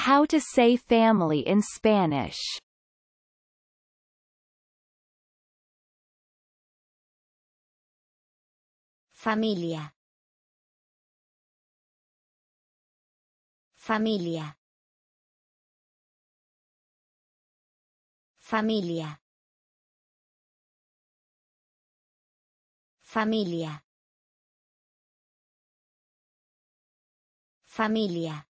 How to say family in Spanish Familia Familia Familia Familia Familia